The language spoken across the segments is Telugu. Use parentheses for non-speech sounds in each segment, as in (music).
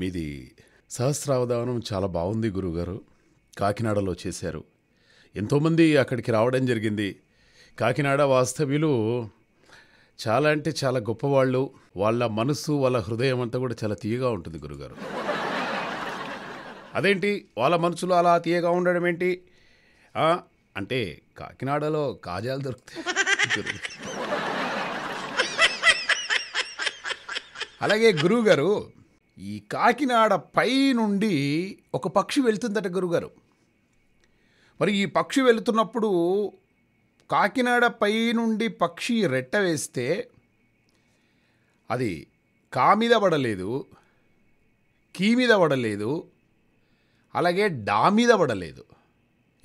మీది సహస్రావధానం చాలా బాగుంది గురుగారు కాకినాడలో చేశారు ఎంతోమంది అక్కడికి రావడం జరిగింది కాకినాడ వాస్తవ్యులు చాలా అంటే చాలా గొప్పవాళ్ళు వాళ్ళ మనసు వాళ్ళ హృదయం అంతా కూడా చాలా తీయగా ఉంటుంది గురుగారు అదేంటి వాళ్ళ మనసులో అలా తీయగా ఉండడం ఏంటి అంటే కాకినాడలో కాజాలు దొరుకుతాయి అలాగే గురువుగారు ఈ కాకినాడ పై నుండి ఒక పక్షి వెళుతుందట గురుగారు మరి ఈ పక్షి వెళుతున్నప్పుడు కాకినాడ పై నుండి పక్షి రెట్ట వేస్తే అది కామీద పడలేదు కీమిద పడలేదు అలాగే డామిద పడలేదు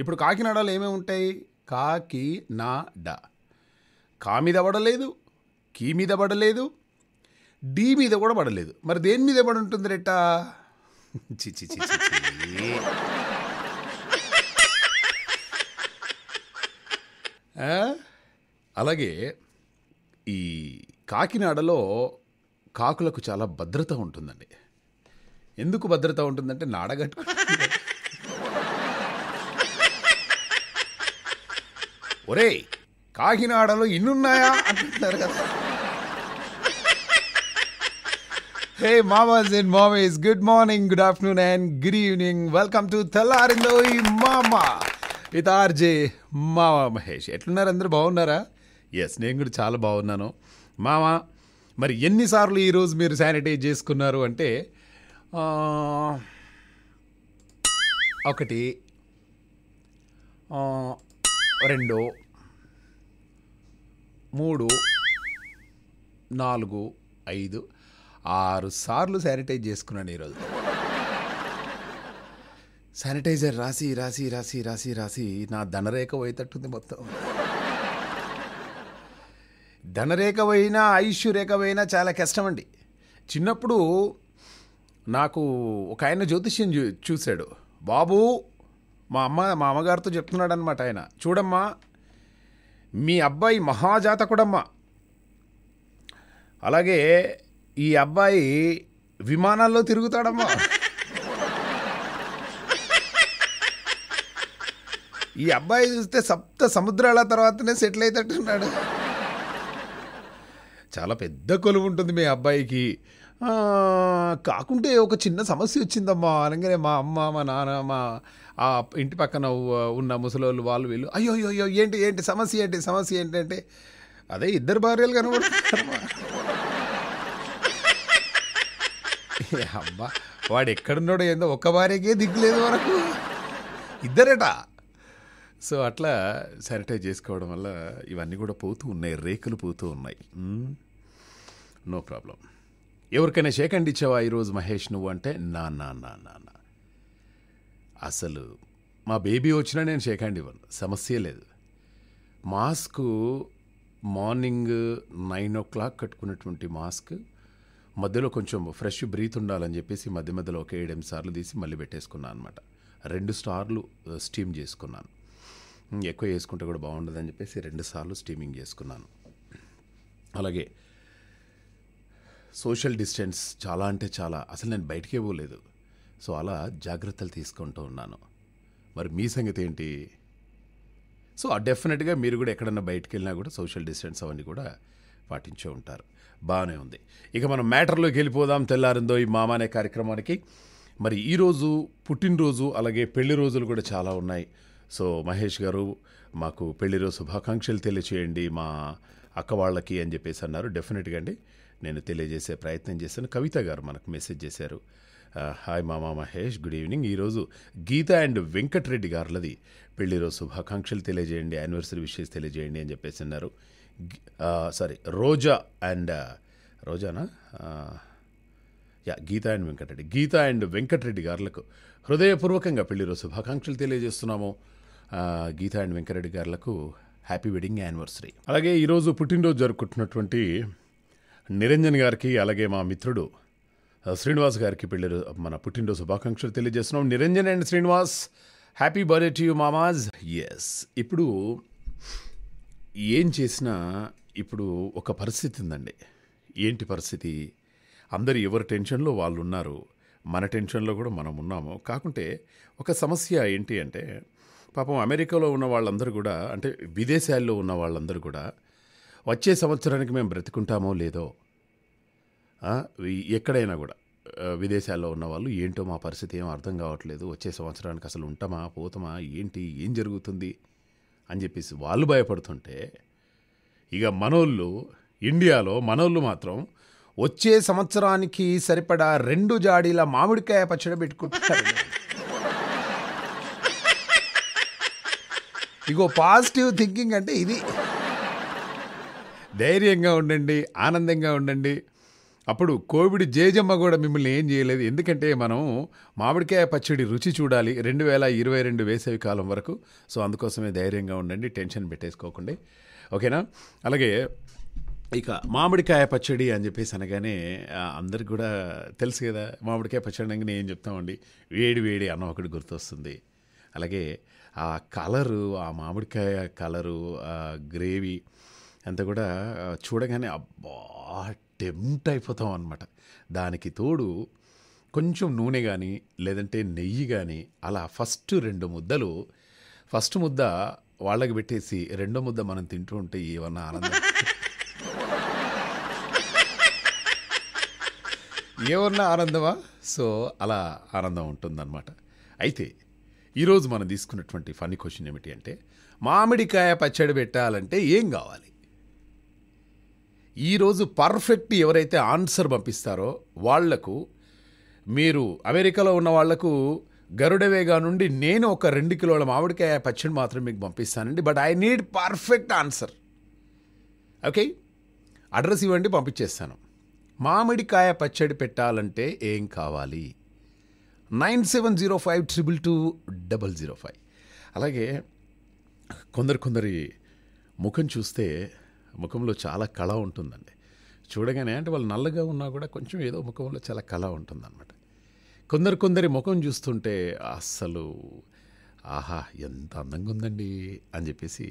ఇప్పుడు కాకినాడలో ఏమేమి ఉంటాయి కాకి నా డా కామీద పడలేదు కీమిద పడలేదు డి మీద కూడా పడలేదు మరి దేని మీద పడి ఉంటుంది రెట్టా చిచి అలాగే ఈ కాకినాడలో కాకులకు చాలా భద్రత ఉంటుందండి ఎందుకు భద్రత ఉంటుందంటే నాడగట్టు ఒరే కాకినాడలో ఇన్నున్నాయా అంటున్నారు కదా హే మామాస్ అండ్ మామీస్ good morning good afternoon and good evening welcome to తెల్లారిందో ఈ మామా విత్ ఆర్జే మామా మహేష్ ఎట్లున్నారు అందరూ బాగున్నారా ఎస్ నేను కూడా చాలా బాగున్నాను మామా మరి ఎన్నిసార్లు ఈరోజు మీరు శానిటైజ్ చేసుకున్నారు అంటే ఒకటి రెండు మూడు నాలుగు ఐదు ఆరు సార్లు శానిటైజ్ చేసుకున్నాను ఈరోజు శానిటైజర్ రాసి రాసి రాసి రాసి రాసి నా ధనరేఖ పోయేటట్టుంది మొత్తం ధనరేఖ పోయినా ఆయుష్ రేఖ పోయినా చాలా కష్టమండి చిన్నప్పుడు నాకు ఒక ఆయన జ్యోతిష్యం చూ చూశాడు బాబు మా అమ్మ మా అమ్మగారితో చెప్తున్నాడు అనమాట ఆయన చూడమ్మా మీ అబ్బాయి మహాజాతకుడమ్మా అలాగే ఈ అబ్బాయి విమానాల్లో తిరుగుతాడమ్మా ఈ అబ్బాయి చూస్తే సప్త సముద్రాల తర్వాతనే సెటిల్ అవుతాడున్నాడు చాలా పెద్ద కొలువు ఉంటుంది మీ అబ్బాయికి కాకుంటే ఒక చిన్న సమస్య వచ్చిందమ్మా అనగానే మా అమ్మ మా నాన్న మా ఆ ఇంటి పక్కన ఉన్న ముసలోళ్ళు వాళ్ళు వీళ్ళు అయ్యో అయ్యో ఏంటి ఏంటి సమస్య ఏంటి సమస్య ఏంటంటే అదే ఇద్దరు భార్యలు కనబడుతున్నారు అబ్బా వాడు ఎక్కడున్నాడు ఏందో ఒక్క భార్యకే దిక్కులేదు వరకు ఇద్దరేట సో అట్లా శానిటైజ్ చేసుకోవడం వల్ల ఇవన్నీ కూడా పోతూ ఉన్నాయి రేకులు పోతూ ఉన్నాయి నో ప్రాబ్లం ఎవరికైనా షేక్ అండ్ ఇచ్చావా ఈరోజు మహేష్ నువ్వు అంటే నా నా నా నా నా అసలు మా బేబీ వచ్చినా నేను షేక్ అండ్ ఇవ్వను సమస్య లేదు mask morning nine o'clock కట్టుకున్నటువంటి మాస్క్ మధ్యలో కొంచెం ఫ్రెష్ బ్రీత్ ఉండాలని చెప్పేసి మధ్య మధ్యలో ఒక ఏడెనిమిది సార్లు తీసి మళ్ళీ పెట్టేసుకున్నాను అనమాట రెండు స్టార్లు స్టీమ్ చేసుకున్నాను ఎక్కువ వేసుకుంటే కూడా బాగుండదని చెప్పేసి రెండు సార్లు స్టీమింగ్ చేసుకున్నాను అలాగే సోషల్ డిస్టెన్స్ చాలా అంటే చాలా అసలు నేను బయటికే పోలేదు సో అలా జాగ్రత్తలు తీసుకుంటూ ఉన్నాను మరి మీ సంగతి ఏంటి సో డెఫినెట్గా మీరు కూడా ఎక్కడన్నా బయటికి వెళ్ళినా కూడా సోషల్ డిస్టెన్స్ అవన్నీ కూడా పాటించే ఉంటారు బాగానే ఉంది ఇక మనం మ్యాటర్లోకి వెళ్ళిపోదాం తెల్లారిందో ఈ మామ అనే కార్యక్రమానికి మరి ఈరోజు పుట్టినరోజు అలాగే పెళ్లి రోజులు కూడా చాలా ఉన్నాయి సో మహేష్ గారు మాకు పెళ్లిరోజు శుభాకాంక్షలు తెలియచేయండి మా అక్క వాళ్ళకి అని చెప్పేసి అన్నారు డెఫినెట్గా అండి నేను తెలియజేసే ప్రయత్నం చేశాను కవిత గారు మనకు మెసేజ్ చేశారు హాయ్ మామా మహేష్ గుడ్ ఈవినింగ్ ఈరోజు గీత అండ్ వెంకటరెడ్డి గారులది పెళ్లిరోజు శుభాకాంక్షలు తెలియజేయండి యానివర్సరీ విషయస్ తెలియజేయండి అని చెప్పేసి అన్నారు సారీ రోజా అండ్ రోజానా yeah Geetha and Venkatareddy Geetha and Venkatareddy గారులకు హృదయపూర్వకంగా పెళ్లిరోజు శుభాకాంక్షలు తెలియజేస్తున్నాము గీత అండ్ వెంకటరెడ్డి గారులకు హ్యాపీ వెడ్డింగ్ యానివర్సరీ అలాగే ఈరోజు పుట్టినరోజు జరుపుకుంటున్నటువంటి నిరంజన్ గారికి అలాగే మా మిత్రుడు శ్రీనివాస్ గారికి పెళ్లి మన పుట్టినరోజు శుభాకాంక్షలు తెలియజేస్తున్నాం Niranjan and Srinivas happy birthday to you మామాజ్ ఎస్ ఇప్పుడు ఏం చేసినా ఇప్పుడు ఒక పరిస్థితి ఉందండి ఏంటి పరిస్థితి అందరు ఎవరి టెన్షన్లో వాళ్ళు ఉన్నారు మన టెన్షన్లో కూడా మనం ఉన్నాము కాకుంటే ఒక సమస్య ఏంటి అంటే పాపం అమెరికాలో ఉన్న వాళ్ళందరూ కూడా అంటే విదేశాల్లో ఉన్న వాళ్ళందరూ కూడా వచ్చే సంవత్సరానికి మేము బ్రతుకుంటామో లేదో ఎక్కడైనా కూడా విదేశాల్లో ఉన్న వాళ్ళు ఏంటో మా పరిస్థితి ఏం అర్థం కావట్లేదు వచ్చే సంవత్సరానికి అసలు ఉంటామా పోతామా ఏంటి ఏం జరుగుతుంది అని చెప్పేసి వాళ్ళు భయపడుతుంటే ఇక మనోళ్ళు ఇండియాలో మనోళ్ళు మాత్రం వచ్చే సంవత్సరానికి సరిపడా రెండు జాడీల మామిడికాయ పచ్చడి పెట్టుకుంటారు ఇగో పాజిటివ్ థింకింగ్ అంటే ఇది ధైర్యంగా ఉండండి ఆనందంగా ఉండండి అప్పుడు కోవిడ్ జేజమ్మ కూడా మిమ్మల్ని ఏం చేయలేదు ఎందుకంటే మనం మామిడికాయ పచ్చడి రుచి చూడాలి రెండు వేల ఇరవై రెండు వేసవి కాలం వరకు సో అందుకోసమే ధైర్యంగా ఉండండి టెన్షన్ పెట్టేసుకోకండి ఓకేనా అలాగే ఇక మామిడికాయ పచ్చడి అని చెప్పేసి అనగానే అందరికి కూడా తెలుసు కదా మామిడికాయ పచ్చడి అని ఏం చెప్తామండి వేడి వేడి అన్న ఒకటి గుర్తొస్తుంది అలాగే ఆ కలరు ఆ మామిడికాయ కలరు గ్రేవీ అంతా కూడా చూడగానే అబ్బా టెంప్ట్ అయిపోతాం అనమాట దానికి తోడు కొంచెం నూనె కానీ లేదంటే నెయ్యి కానీ అలా ఫస్ట్ రెండు ముద్దలు ఫస్ట్ ముద్ద వాళ్ళకి పెట్టేసి రెండో ముద్ద మనం తింటూ ఉంటే ఏమన్నా ఆనందం ఏమన్నా ఆనందమా సో అలా ఆనందం ఉంటుందన్నమాట అయితే ఈరోజు మనం తీసుకున్నటువంటి ఫన్నీ క్వశ్చన్ ఏమిటి అంటే మామిడికాయ పచ్చడి పెట్టాలంటే ఏం కావాలి ఈరోజు పర్ఫెక్ట్ ఎవరైతే ఆన్సర్ పంపిస్తారో వాళ్లకు మీరు అమెరికాలో ఉన్న వాళ్లకు గరుడవేగా నుండి నేను ఒక రెండు కిలోల మామిడికాయ పచ్చడి మాత్రం మీకు పంపిస్తానండి but I need perfect answer okay address ఇవ్వండి పంపించేస్తాను మామిడికాయ పచ్చడి పెట్టాలంటే ఏం కావాలి nine seven zero five triple two double zero five అలాగే కొందరు కొందరి ముఖం చూస్తే ముఖంలో చాలా కళ ఉంటుందండి చూడగానే అంటే వాళ్ళు నల్లగా ఉన్నా కూడా కొంచెం ఏదో ముఖంలో చాలా కళ ఉంటుందన్నమాట కొందరు కొందరి ముఖం చూస్తుంటే అస్సలు ఆహా ఎంత అందంగా ఉందండి అని చెప్పేసి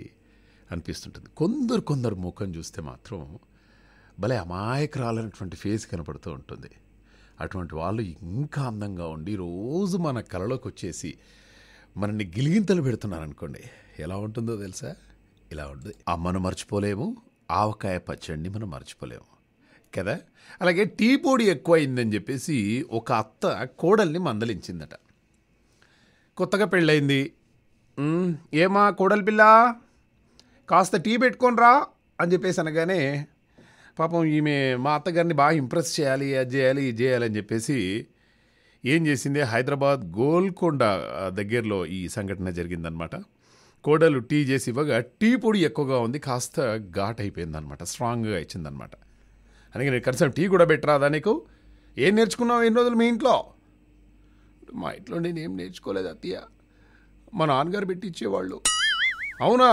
అనిపిస్తుంటుంది కొందరు కొందరు ముఖం చూస్తే మాత్రం భలే అమాయకురాలైనటువంటి ఫేస్ కనపడుతూ ఉంటుంది అటువంటి వాళ్ళు ఇంకా అందంగా ఉండి రోజు మన కళలోకి వచ్చేసి మనల్ని గిలిగింతలు పెడుతున్నారనుకోండి ఎలా ఉంటుందో తెలుసా ఇలా ఉంటుంది అమ్మను మర్చిపోలేము ఆవకాయ పచ్చడిని మనం మర్చిపోలేము కదా అలాగే టీ పొడి ఎక్కువైందని చెప్పేసి ఒక అత్త కోడల్ని మందలించిందట కొత్తగా పెళ్ళయింది ఏమా కోడలి పిల్ల కాస్త టీ పెట్టుకొని రా అని చెప్పేసి అనగానే పాపం ఈమె మా అత్తగారిని బాగా ఇంప్రెస్ చేయాలి అది చేయాలి ఇది చేయాలి అని చెప్పేసి ఏం చేసింది హైదరాబాద్ గోల్కొండ దగ్గరలో ఈ సంఘటన జరిగిందనమాట కోడలు టీ చేసి ఇవ్వగా టీ పొడి ఎక్కువగా ఉంది కాస్త ఘాట్ అయిపోయిందనమాట స్ట్రాంగ్గా ఇచ్చిందనమాట అందుకే నేను కనీసం టీ కూడా పెట్టరాదా నీకు ఏం నేర్చుకున్నావు ఎన్ని రోజులు మీ ఇంట్లో మా ఇంట్లో నేను ఏం నేర్చుకోలేదు అత్తయ్య మా నాన్నగారు పెట్టి ఇచ్చేవాళ్ళు అవునా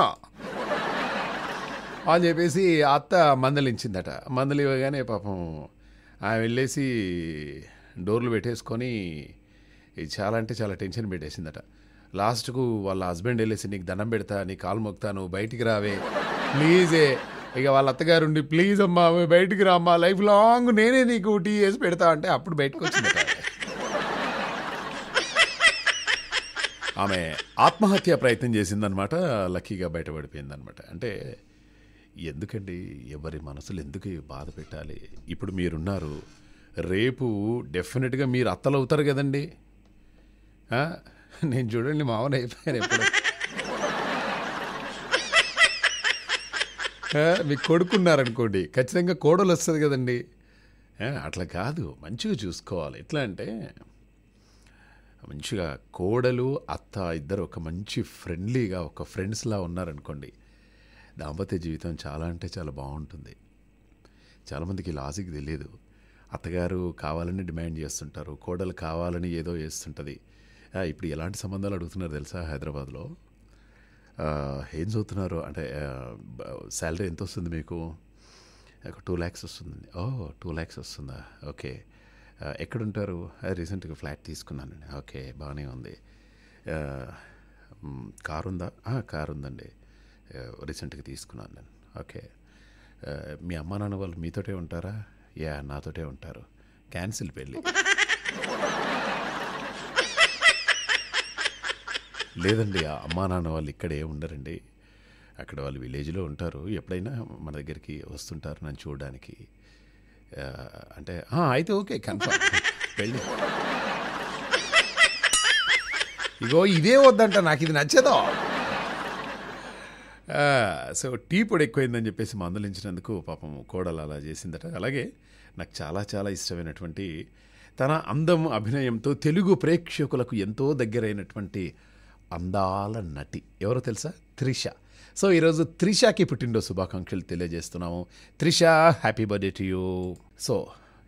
అని చెప్పేసి అత్త మందలించిందట మందలివ్వగానే పాపం ఆమె వెళ్ళేసి డోర్లు పెట్టేసుకొని చాలా అంటే చాలా టెన్షన్ పెట్టేసిందట లాస్ట్కు వాళ్ళ హస్బెండ్ వెళ్ళేసి నీకు దండం పెడతా నీ కాలు మొక్తాను బయటికి రావే ప్లీజే ఇక వాళ్ళ అత్తగారు ఉండి ప్లీజ్ అమ్మా బయటికి రా అమ్మా లైఫ్ లాంగ్ నేనే నీకు టీ వేసి పెడతా అంటే అప్పుడు బయటకు వచ్చింది ఆమె ఆత్మహత్య ప్రయత్నం చేసిందనమాట లక్కీగా బయటపడిపోయిందనమాట అంటే ఎందుకండి ఎవరి మనసులు ఎందుకు బాధ పెట్టాలి ఇప్పుడు మీరున్నారు రేపు డెఫినెట్గా మీరు అత్తలు అవుతారు కదండి నేను చూడండి మామూలు అయిపోయాను ఎప్పుడు (laughs) మీకు కొడుకున్నారనుకోండి ఖచ్చితంగా కోడలు వస్తుంది కదండి అట్లా కాదు మంచిగా చూసుకోవాలి ఎట్లా అంటే మంచిగా కోడలు అత్త ఇద్దరు ఒక మంచి ఫ్రెండ్లీగా ఒక ఫ్రెండ్స్లా ఉన్నారనుకోండి దాంపత్య జీవితం చాలా అంటే చాలా బాగుంటుంది చాలామందికి లాజిక్ తెలియదు అత్తగారు కావాలని డిమాండ్ చేస్తుంటారు కోడలు కావాలని ఏదో చేస్తుంటుంది ఇప్పుడు ఎలాంటి సంబంధాలు అడుగుతున్నారు తెలుసా హైదరాబాద్లో ఏం చదువుతున్నారు అంటే శాలరీ ఎంత వస్తుంది మీకు ఒక టూ ల్యాక్స్ వస్తుంది ఓ టూ ల్యాక్స్ వస్తుందా ఓకే ఎక్కడుంటారు రీసెంట్గా ఫ్లాట్ తీసుకున్నానండి ఓకే బాగానే ఉంది కారు ఉందా కారు ఉందండి రీసెంట్గా తీసుకున్నాను నేను ఓకే మీ అమ్మా నాన్న వాళ్ళు మీతోటే ఉంటారా యా నాతోటే ఉంటారు క్యాన్సిల్ పెళ్ళి (laughs) లేదండి అమ్మా నాన్న వాళ్ళు ఇక్కడే ఉండరండి అక్కడ వాళ్ళు విలేజ్లో ఉంటారు ఎప్పుడైనా మన దగ్గరికి వస్తుంటారు నన్ను చూడడానికి అంటే అయితే ఓకే కన్ఫర్మ్ పెళ్ళి ఇగో ఇదే వద్దంట నాకు ఇది నచ్చదో సో టీ పొడి ఎక్కువైందని చెప్పేసి మందలించినందుకు పాపం కోడలు అలా చేసిందట అలాగే నాకు చాలా చాలా ఇష్టమైనటువంటి తన అందం అభినయంతో తెలుగు ప్రేక్షకులకు ఎంతో దగ్గరైనటువంటి అందాల నటి ఎవరో తెలుసా త్రిష సో ఈరోజు త్రిషాకి పుట్టినరోజు శుభాకాంక్షలు తెలియజేస్తున్నాము Trisha happy birthday to you so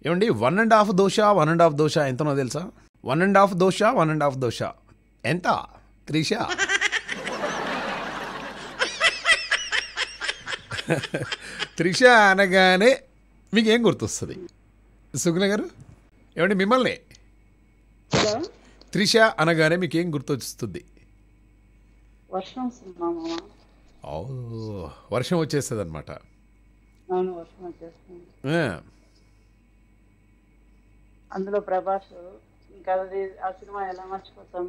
ఏమండి one and half dosa one and half dosa ఎంతనో తెలుసా one and half dosa one and half dosa ఎంత త్రిష త్రిష అనగానే మీకేం గుర్తొస్తుంది సుగ్న గారు ఏమండి మిమ్మల్ని త్రిష అనగానే మీకు ఏం గుర్తొస్తుంది వర్షం వర్షం వచ్చేస్తుంది అనమాట అందులో ప్రభాస్ ఇంకా ఆ సినిమా ఎలా మర్చిపోతాం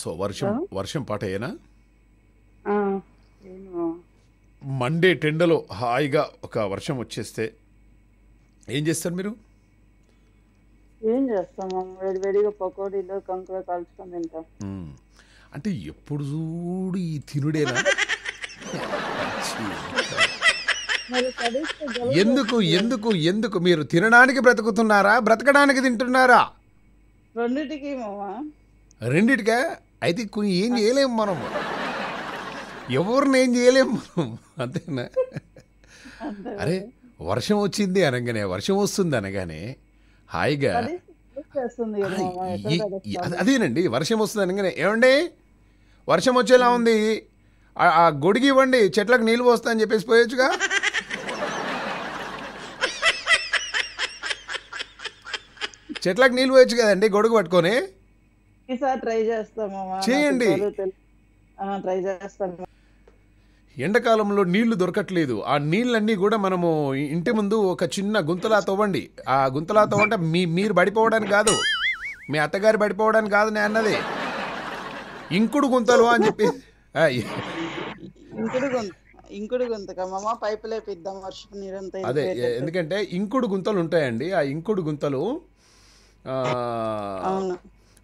సో వర్షం వర్షం పాట ఏనా మండే టెండలో హాయిగా ఒక వర్షం వచ్చేస్తే ఏం చేస్తారు మీరు ఏం చేస్తాం వేడిగా పకోడీలో కంకువ కాల్చుకొని తింటాం అంటే ఎప్పుడు చూడు ఈ తినుడేనా ఎందుకు ఎందుకు ఎందుకు మీరు తినడానికి బ్రతుకుతున్నారా బ్రతకడానికి తింటున్నారా రెండిటికి రెండిటికే అయితే కొన్ని ఏం చేయలేము మనం ఎవరిని ఏం చేయలేము మనం అంతేనా అరే వర్షం వచ్చింది అనగానే వర్షం వస్తుంది అనగానే హాయిగా అదేనండి వర్షం వస్తుంది అనగానే ఏమండి వర్షం వచ్చేలా ఉంది ఆ గొడిగి ఇవ్వండి చెట్లకు నీళ్ళు పోస్తా అని చెప్పేసి పోయొచ్చుగా చెట్లకు నీళ్ళు పోయొచ్చు కదండి గొడుగు పట్టుకొని ట్రై చేస్తాం చేయండి ట్రై చేస్తాను ఎండాకాలంలో నీళ్లు దొరకట్లేదు ఆ నీళ్ళన్నీ కూడా మనము ఇంటి ముందు ఒక చిన్న గుంతలా తవ్వండి ఆ గుంతలా తవ్వంటే మీ మీరు పడిపోవడానికి కాదు మీ అత్తగారు పడిపోవడానికి కాదు నేను అన్నది ఇంకుడు గుంతలు అని చెప్పి ఇంకుడు గుంత ఇంకుడు పైపు లేపిద్దాం అదే ఎందుకంటే ఇంకుడు గుంతలు ఉంటాయండి ఆ ఇంకుడు గుంతలు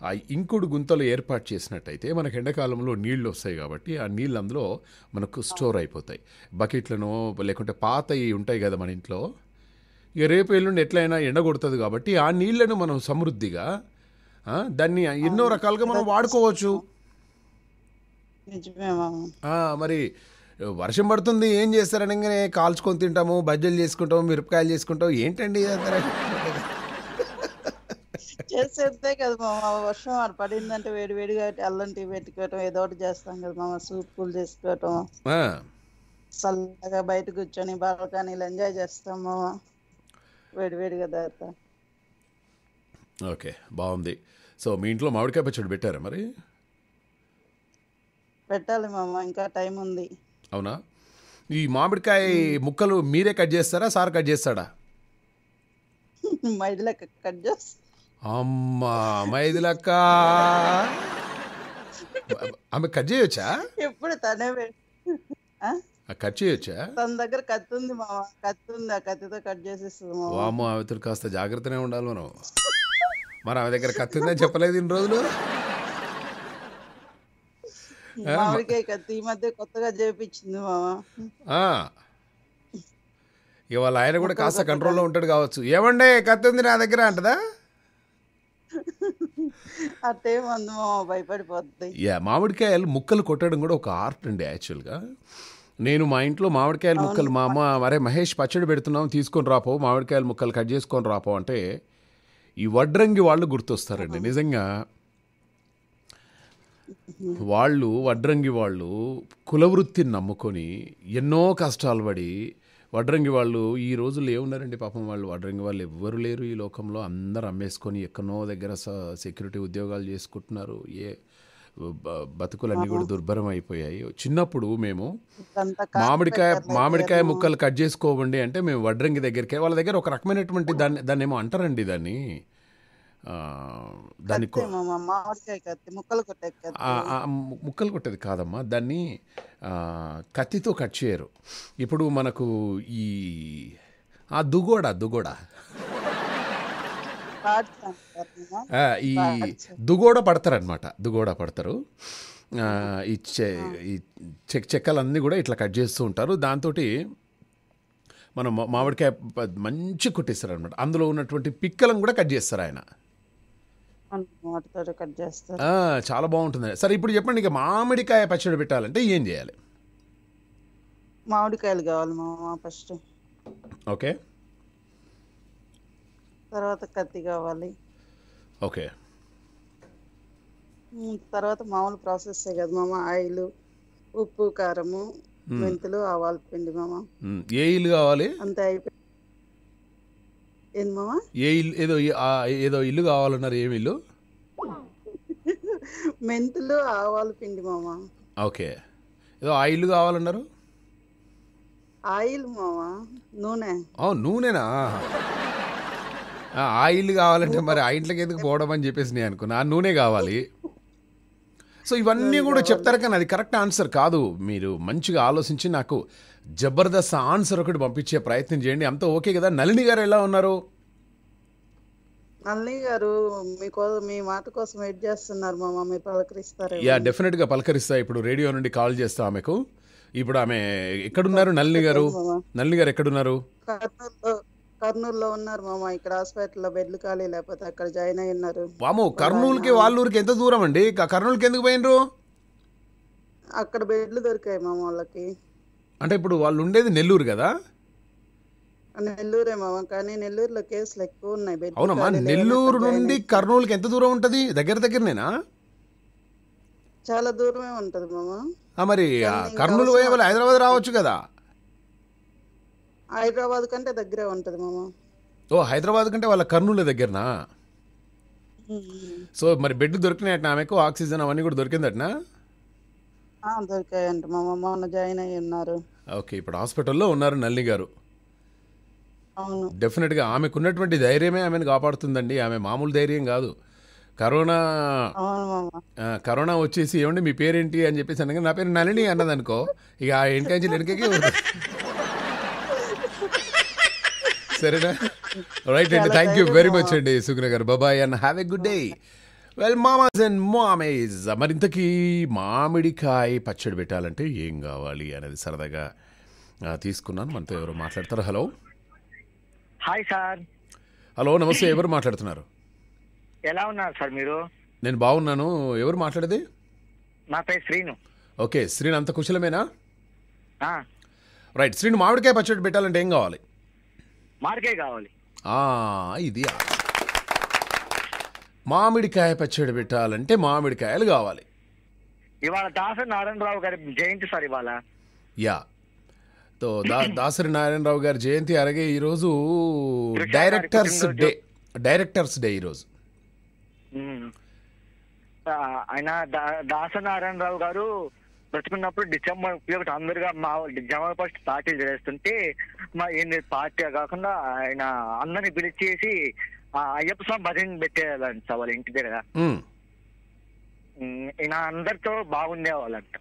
ఆ ఇంకుడు గుంతలు ఏర్పాటు చేసినట్టయితే మనకు ఎండాకాలంలో నీళ్లు వస్తాయి కాబట్టి ఆ నీళ్ళు అందులో మనకు స్టోర్ అయిపోతాయి బకెట్లను లేకుంటే పాత ఉంటాయి కదా మన ఇంట్లో ఇక రేపు ఎల్లుండి ఎట్లయినా ఎండ కొడుతుంది కాబట్టి ఆ నీళ్లను మనం సమృద్ధిగా దాన్ని ఎన్నో రకాలుగా మనం వాడుకోవచ్చు మరి వర్షం పడుతుంది ఏం చేస్తారనగానే కాల్చుకొని తింటాము బజ్జీలు చేసుకుంటాము మిరపకాయలు చేసుకుంటాము ఏంటండి చేసేదే కదా మామ వర్షం పడిందంటే వేడి వేడిగా అల్లం టీ పెట్టుకోవటం ఏదో ఒకటి చేస్తాం కదా మామ సూప్ కూల్ చేసుకోవటం చల్లగా బయట కూర్చొని బాల్కనీలు ఎంజాయ్ చేస్తాం మామ వేడి వేడిగా తాగుతాం ఓకే బాగుంది సో మీ ఇంట్లో మామిడికాయ పచ్చడి పెట్టారా మరి పెట్టాలి మామ ఇంకా టైం ఉంది అవునా ఈ మామిడికాయ ముక్కలు మీరే కట్ చేస్తారా సార్ కట్ చేస్తాడా మహిళలకు కట్ చేస్తా అమ్మా మైదిలక్క ఆమె కట్ చేయొచ్చా ఎప్పుడు తనే కట్ చేయొచ్చా తన దగ్గర కత్తి ఉంది మా కత్తి ఉంది ఆ కత్తితో కట్ చేసేస్తుంది వామో ఆమెతో కాస్త జాగ్రత్తనే ఉండాలి మనం మరి ఆమె దగ్గర కత్తి ఉందని చెప్పలేదు ఇన్ని రోజులు మామిడికాయ కత్తి ఈ మధ్య కొత్తగా చేపించింది మామ ఇక వాళ్ళ ఆయన కూడా కాస్త కంట్రోల్లో ఉంటాడు కావచ్చు ఏమండే కత్తి ఉంది నా దగ్గర అంటదా భయపడిపోద్ది యా మామిడికాయలు ముక్కలు కొట్టడం కూడా ఒక ఆర్ట్ అండి యాక్చువల్గా నేను మా ఇంట్లో మామిడికాయల ముక్కలు మా అమ్మ అరే మహేష్ పచ్చడి పెడుతున్నాం తీసుకొని రాపో మామిడికాయల ముక్కలు కట్ చేసుకొని రాపో అంటే ఈ వడ్రంగి వాళ్ళు గుర్తొస్తారండి నిజంగా వాళ్ళు వడ్రంగి వాళ్ళు కులవృత్తిని నమ్ముకొని ఎన్నో కష్టాలు పడి వడ్రంగి వాళ్ళు ఈ రోజుల్లో ఏమున్నారండి పాపం వాళ్ళు వడ్రంగి వాళ్ళు ఎవ్వరు లేరు ఈ లోకంలో అందరు అమ్మేసుకొని ఎక్కడో దగ్గర సెక్యూరిటీ ఉద్యోగాలు చేసుకుంటున్నారు ఏ బతుకులన్నీ కూడా దుర్భరం అయిపోయాయి చిన్నప్పుడు మేము మామిడికాయ మామిడికాయ ముక్కలు కట్ చేసుకోవండి అంటే మేము వడ్రంగి దగ్గరికి వాళ్ళ దగ్గర ఒక రకమైనటువంటి దాన్ని దాన్ని ఏమో అంటారండి దాన్ని దాన్ని ముక్కలు కొట్టేది కాదమ్మా దాన్ని కత్తితో కట్ చేయరు ఇప్పుడు మనకు ఈ ఆ దుగోడ దుగోడ ఈ దుగోడ పడతారనమాట దుగోడ పడతారు ఈ చెక్ చెక్కలన్నీ కూడా ఇట్లా కట్ చేస్తూ ఉంటారు దాంతో మనం మామిడికాయ మంచి కుట్టిస్తారు అనమాట అందులో ఉన్నటువంటి పిక్కలను కూడా కట్ చేస్తారు ఆయన కట్ చాలా బాగుంటుంది సరే ఇప్పుడు చెప్పండి ఇక మామిడికాయ పచ్చడి పెట్టాలంటే ఏం చేయాలి మామిడికాయలు కావాలి మా ఫస్ట్ ఓకే తర్వాత కత్తి కావాలి ఓకే తర్వాత మామూలు ప్రాసెస్ కదా మామ ఆయిల్ ఉప్పు కారము మెంతులు ఆవాల పిండి మామ ఏ ఇల్లు కావాలి అంతే అయిపోయింది ఏ ఇల్లు ఏదో ఏదో ఇల్లు కావాలన్నారు ఏమి ఇల్లు మెంతులు ఆవాలు పిండి మామా ఓకే ఏదో ఆయిల్ కావాలన్నారు ఆయిల్ మామ నూనె నూనెనా ఆయిల్ కావాలంటే మరి ఆ ఇంట్లోకి ఎందుకు పోవడం అని చెప్పేసి నేను అనుకున్నా నూనె కావాలి సో ఇవన్నీ కూడా చెప్తారు కానీ అది కరెక్ట్ ఆన్సర్ కాదు మీరు మంచిగా ఆలోచించి నాకు జబర్దస్త్ ఆన్సర్ ఒకటి పంపించే ప్రయత్నం చేయండి అంతా ఓకే కదా నలిని గారు ఎలా ఉన్నారు అల్లి గారు మీకోసం మీ మాట కోసం వెయిట్ చేస్తున్నారు మా మమ్మీ పలకరిస్తారు యా డెఫినెట్ గా పలకరిస్తా ఇప్పుడు రేడియో నుండి కాల్ చేస్తా ఆమెకు ఇప్పుడు ఆమె ఎక్కడున్నారు నలిని గారు నళిని గారు ఎక్కడున్నారు కర్నూలులో ఉన్నారు మామా ఇక్కడ హాస్పిటల్లో బెడ్లు ఖాళీ లేకపోతే అక్కడ జాయిన్ అయి ఉన్నారు వాము కి వాళ్ళూరికి ఎంత దూరం అండి కర్నూలు కర్నూలుకి ఎందుకు పోయినరు అక్కడ బెడ్లు దొరికాయి మామ వాళ్ళకి అంటే ఇప్పుడు వాళ్ళు ఉండేది నెల్లూరు కదా నెల్లూరే మామ కానీ నెల్లూరులో కేసులు ఎక్కువ ఉన్నాయి అవునమ్మా నెల్లూరు నుండి జాయిన్ అయ్యి- కర్నూలుకి ఎంత దూరం ఉంటుంది దగ్గర దగ్గరనేనా చాలా దూరమే ఉంటది మామ మరి కర్నూలు పోయే వాళ్ళు హైదరాబాద్ రావచ్చు కదా హైదరాబాద్ కంటే దగ్గరే ఉంటది మామ ఓ హైదరాబాద్ కంటే వాళ్ళ కర్నూలు దగ్గరనా సో మరి బెడ్ దొరికినాయట ఆమెకు ఆక్సిజన్ అవన్నీ కూడా దొరికిందటనా దొరికాయంట మామ మొన్న జాయిన్ అయ్యి ఉన్నారు ఓకే ఇప్పుడు హాస్పిటల్లో ఉన్నారు నల్లి గారు డెఫినెట్గా ఆమెకున్నటువంటి ధైర్యమే ఆమెను కాపాడుతుందండి ఆమె మామూలు ధైర్యం కాదు కరోనా కరోనా వచ్చేసి ఏమండి మీ పేరేంటి అని చెప్పేసి అనగా నా పేరు నలిని అన్నదనుకో ఇక ఆ ఇంటి నుంచి వెనకకి సరేనా రైట్ అండి థ్యాంక్ యూ వెరీ మచ్ అండి సుగ్న గారు బాబాయ్ and have a good day well మామాస్ అండ్ మామేజ్ మరింతకీ మామిడికాయ పచ్చడి పెట్టాలంటే ఏం కావాలి అనేది సరదాగా తీసుకున్నాను మనతో ఎవరు మాట్లాడతారు హలో హాయ్ సార్ హలో నమస్తే ఎవరు మాట్లాడుతున్నారు ఎలా ఉన్నారు సార్ మీరు నేను బాగున్నాను ఎవరు మాట్లాడేది నా పేరు శ్రీను ఓకే శ్రీను అంత కుశలమేనా రైట్ శ్రీను మామిడికాయ పచ్చడి పెట్టాలంటే ఏం కావాలి మార్కే కావాలి ఇది మామిడికాయ పచ్చడి పెట్టాలంటే మామిడికాయలు కావాలి ఇవాళ దాసరి నారాయణరావు గారి జయంతి సార్ ఇవాళ యా తో (clears throat) దాసరి నారాయణరావు గారి జయంతి అలాగే ఈరోజు డైరెక్టర్స్ డే డైరెక్టర్స్ డే ఈరోజు ఆయన దాసరి నారాయణరావు గారు బ్రతికున్నప్పుడు డిసెంబర్ ఒకటి అందరుగా మా డిసెంబర్ ఫస్ట్ పార్టీలు చేస్తుంటే మా ఏంది పార్టీ కాకుండా ఆయన అందరిని పిలిచేసి అయ్యప్ప స్వామి భజన పెట్టేయాలంట వాళ్ళ ఇంటి దగ్గర ఈయన అందరితో బాగుండేవాళ్ళంట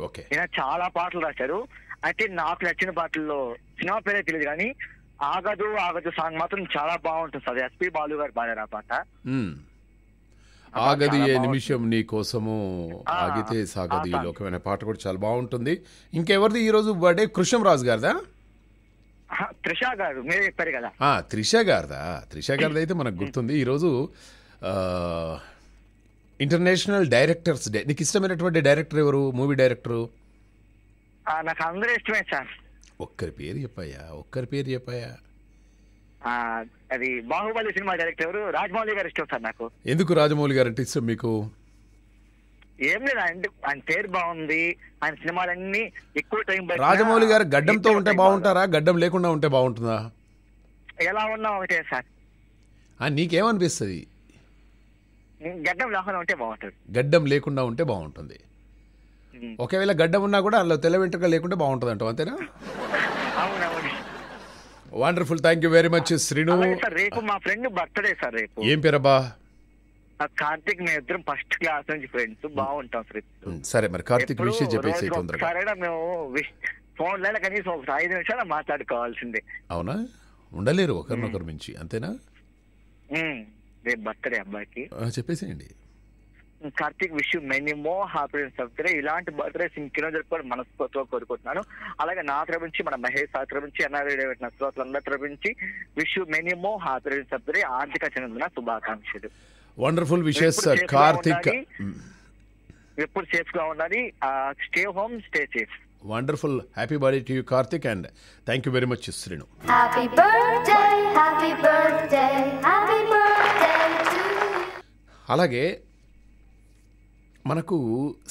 వాళ్ళంట ఈయన చాలా పాటలు రాశారు అయితే నాకు నచ్చిన పాటల్లో సినిమా పేరే తెలియదు కానీ ఆగదు ఆగదు సాంగ్ మాత్రం చాలా బాగుంటుంది సార్ ఎస్పి బాలు గారు పాడారు ఆ పాట ఆగది ఏ నిమిషం నీ కోసము ఆగితే సాగది ఈ లోకమైన పాట కూడా చాలా బాగుంటుంది ఇంకెవరిది ఈ రోజు బర్త్డే కృష్ణం రాజు గారిదా త్రిష గారు చెప్పారు కదా త్రిష గారిదా త్రిష గారిది అయితే మనకు గుర్తుంది ఈరోజు ఇంటర్నేషనల్ డైరెక్టర్స్ డే నీకు ఇష్టమైనటువంటి డైరెక్టర్ ఎవరు మూవీ డైరెక్టరు నాకు అందరూ ఇష్టమే సార్ ఒక్కరి పేరు చెప్పాయా ఒక్కరి పేరు చెప్పాయా అది బాహుబలి సినిమా డైరెక్టర్ ఎవరు రాజమౌళి గారు ఇష్టం సార్ నాకు ఎందుకు రాజమౌళి గారు అంటే ఇష్టం మీకు ఏం లేదు అంటే ఆయన పేరు బాగుంది ఆయన సినిమాలన్నీ ఎక్కువ టైం రాజమౌళి గారు గడ్డంతో ఉంటే బాగుంటారా గడ్డం లేకుండా ఉంటే బాగుంటుందా ఎలా ఉన్నా ఒకటే సార్ నీకేమనిపిస్తుంది గడ్డం లేకుండా ఉంటే బాగుంటుంది గడ్డం లేకుండా ఉంటే బాగుంటుంది ఒకవేళ గడ్డం ఉన్నా కూడా అందులో తెల్ల వెంట్రుక లేకుండా బాగుంటుంది అంటావు అంతేనా (laughs) అవునవును wonderful thank you very much Srinu రేపు మా ఫ్రెండ్ బర్త్డే సార్ రేపు ఏం పేరబ్బా కార్తిక్ మేము ఇద్దరం ఫస్ట్ క్లాస్ నుంచి ఫ్రెండ్స్ బాగుంటాం ఫ్రెండ్స్ సరే మరి కార్తిక్ విషయం చెప్పేసి సరేనా మేము ఫోన్ లేదా కనీసం ఒక ఐదు నిమిషాలు మాట్లాడుకోవాల్సిందే అవునా ఉండలేరు ఒకరినొకరు మించి అంతేనా రేపు బర్త్డే అబ్బాయికి చెప్పేసేయండి Karthik wish many more happiness అవుతాయి ఇలాంటి బర్త్డేస్ ఇంకెన్నో జరుపుకోవాలి మనస్ఫూర్తిగా కోరుకుంటున్నాను అలాగే నా తరపు నుంచి మన మహేష్ సార్ తరపు నుంచి ఎన్ఆర్ఐ పెట్టిన శ్రోతలందరి తరపు నుంచి విష్ మెనీ మోర్ హ్యాపీనెస్ అవుతాయి ఆర్థిక చెందిన శుభాకాంక్షలు వండర్ఫుల్ విషెస్ కార్తీక్ ఎప్పుడు సేఫ్ hmm. గా ఉండాలి stay home stay safe wonderful happy birthday to you Karthik and thank you very much Srinu అలాగే మనకు